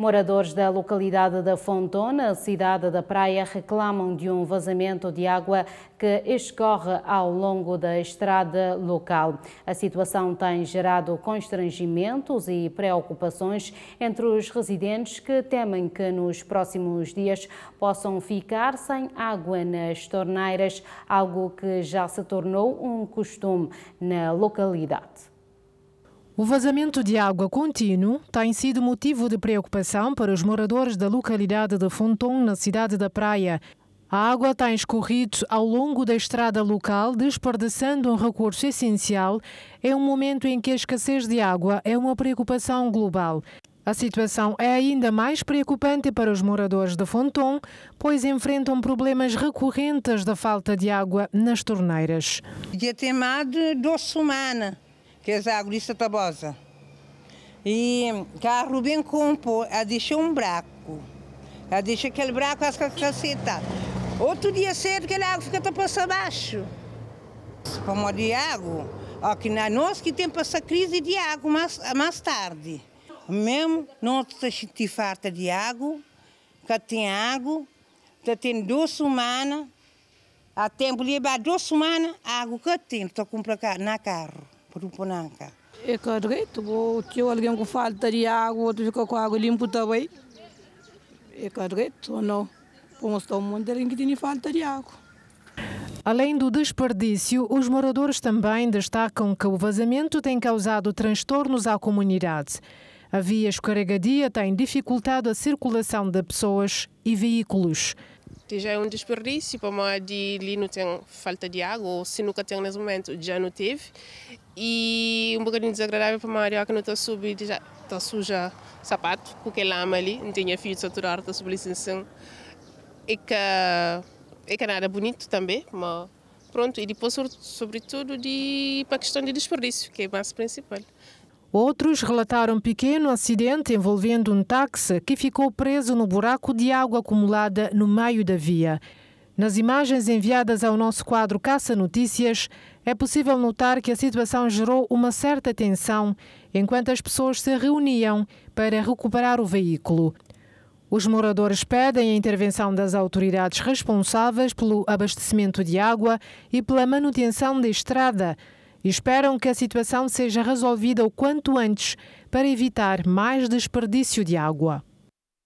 Moradores da localidade da Fontona, cidade da Praia, reclamam de um vazamento de água que escorre ao longo da estrada local. A situação tem gerado constrangimentos e preocupações entre os residentes que temem que nos próximos dias possam ficar sem água nas torneiras, algo que já se tornou um costume na localidade. O vazamento de água contínuo tem sido motivo de preocupação para os moradores da localidade de Fonton, na cidade da Praia. A água tem escorrido ao longo da estrada local, desperdiçando um recurso essencial em um momento em que a escassez de água é uma preocupação global. A situação é ainda mais preocupante para os moradores de Fonton, pois enfrentam problemas recorrentes da falta de água nas torneiras. Já tem mais de duas semanas que é a agrista tabosa. E carro bem compo, a deixa um braco A deixa aquele buraco, as caceta. Outro dia cedo, aquele água fica até passar baixo. Como de água, não é nós que tem essa crise de água mais, mais tarde. Mesmo não se farta de água, que tem água, que tem duas semanas, há tempo de levar duas semanas, a água que tem, estou comprar na carro. É correto, alguém água, outro fica com água limpa também. É correto ou não? que tem falta de água. Além do desperdício, os moradores também destacam que o vazamento tem causado transtornos à comunidade. A via escorregadia tem dificultado a circulação de pessoas e veículos já é um desperdício, para mais de ali não tem falta de água, ou se nunca tem nesse momento, já não teve. E um bocadinho desagradável para a área que não está subindo, já está suja sapato, porque lama ali, não tinha fio de saturar, está sob licença. E que, e que nada bonito também, mas pronto. E depois, sobretudo, de, para a questão de desperdício, que é mais principal. Outros relataram um pequeno acidente envolvendo um táxi que ficou preso no buraco de água acumulada no meio da via. Nas imagens enviadas ao nosso quadro Caça Notícias, é possível notar que a situação gerou uma certa tensão enquanto as pessoas se reuniam para recuperar o veículo. Os moradores pedem a intervenção das autoridades responsáveis pelo abastecimento de água e pela manutenção da estrada, e esperam que a situação seja resolvida o quanto antes para evitar mais desperdício de água.